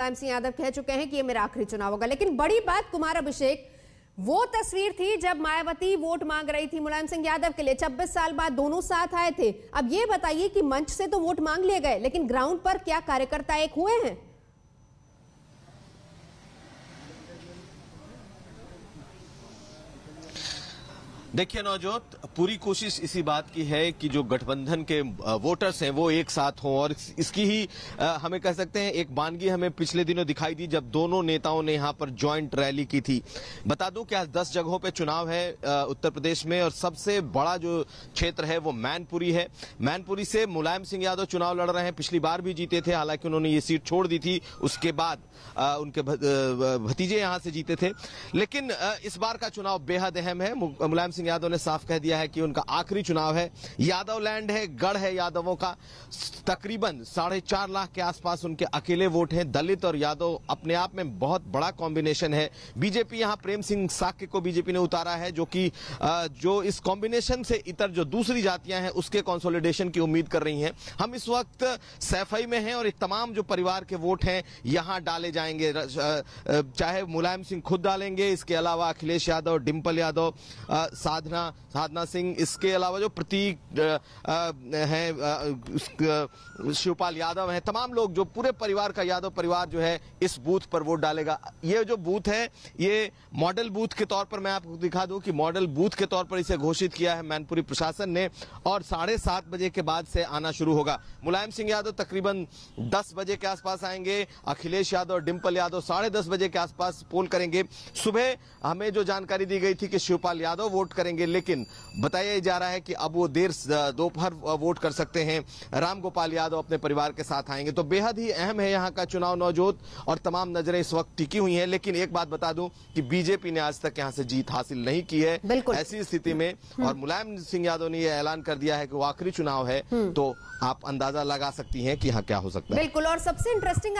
मुलायम सिंह यादव कह चुके हैं कि ये मेरा आखिरी चुनाव होगा लेकिन बड़ी बात कुमार अभिषेक वो तस्वीर थी जब मायावती वोट मांग रही थी मुलायम सिंह यादव के लिए 26 साल बाद दोनों साथ आए थे अब ये बताइए कि मंच से तो वोट मांग लिए गए लेकिन ग्राउंड पर क्या कार्यकर्ता एक हुए हैं देखिए नवजोत पूरी कोशिश इसी बात की है कि जो गठबंधन के वोटर्स हैं वो एक साथ हों और इसकी ही हमें कह सकते हैं एक बानगी हमें पिछले दिनों दिखाई दी जब दोनों नेताओं ने यहाँ पर ज्वाइंट रैली की थी बता दूं कि आज दस जगहों पे चुनाव है उत्तर प्रदेश में और सबसे बड़ा जो क्षेत्र है वो मैनपुरी है मैनपुरी से मुलायम सिंह यादव चुनाव लड़ रहे हैं पिछली बार भी जीते थे हालांकि उन्होंने ये सीट छोड़ दी थी उसके बाद उनके भतीजे यहाँ से जीते थे लेकिन इस बार का चुनाव बेहद अहम है मुलायम सिंह यादव ने साफ कह दिया है कि उनका आखिरी चुनाव है यादव लैंड है गढ़ है यादवों का तकरीबन साढ़े चार लाख के आसपास उनके अकेले वोट हैं दलित और यादव अपने आप में बहुत बड़ा कॉम्बिनेशन है बीजेपी यहां प्रेम सिंह साक्य को बीजेपी ने उतारा है जो कि जो इस कॉम्बिनेशन से इतर जो दूसरी जातियां हैं उसके कॉन्सोलिडेशन की उम्मीद कर रही है हम इस वक्त सैफई में है और तमाम जो परिवार के वोट हैं यहां डाले जाएंगे चाहे मुलायम सिंह खुद डालेंगे इसके अलावा अखिलेश यादव डिम्पल यादव साधना साधना सिंह इसके अलावा जो प्रतीक है शिवपाल यादव हैं तमाम लोग जो पूरे परिवार का यादव परिवार जो है इस बूथ पर वोट डालेगा ये जो बूथ है ये मॉडल बूथ के तौर पर मैं आपको दिखा दूं कि मॉडल बूथ के तौर पर इसे घोषित किया है मैनपुरी प्रशासन ने और साढ़े सात बजे के बाद से आना शुरू होगा मुलायम सिंह यादव तकरीबन दस बजे के आसपास आएंगे अखिलेश यादव और डिम्पल यादव साढ़े दस बजे के आसपास पोल करेंगे सुबह हमें जो जानकारी दी गई थी कि शिवपाल यादव वोट करेंगे लेकिन बताया जा रहा है कि अब वो देर दोपहर वोट कर सकते हैं राम गोपाल यादव अपने परिवार के साथ आएंगे तो बेहद ही अहम है यहाँ का चुनाव नौजोत और तमाम नजरें इस वक्त टिकी हुई हैं लेकिन एक बात बता दूं कि बीजेपी ने आज तक यहाँ से जीत हासिल नहीं की है ऐसी स्थिति में और हम्म। मुलायम सिंह यादव ने यह ऐलान कर दिया है कि वो आखिरी चुनाव है हम्म। तो आप अंदाजा लगा सकती हैं कि यहाँ क्या हो सकता है बिल्कुल और सबसे इंटरेस्टिंग